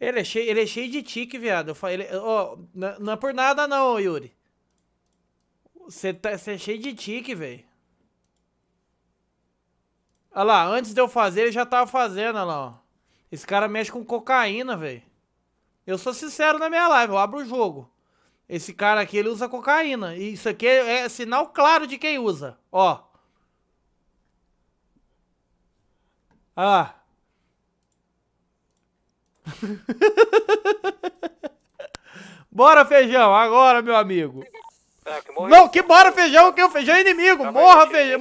Ele é cheio, ele é cheio de tique, viado. Ele, ó, não, não é por nada não, Yuri. Você tá, é cheio de tique, velho. Olha lá, antes de eu fazer, ele já tava fazendo, olha lá, ó. Esse cara mexe com cocaína, velho. Eu sou sincero na minha live, eu abro o jogo. Esse cara aqui, ele usa cocaína. E isso aqui é, é sinal claro de quem usa, ó. Ah. bora, feijão, agora, meu amigo. É, que não, que bora, feijão, que o feijão é inimigo. Tá Morra, é feijão.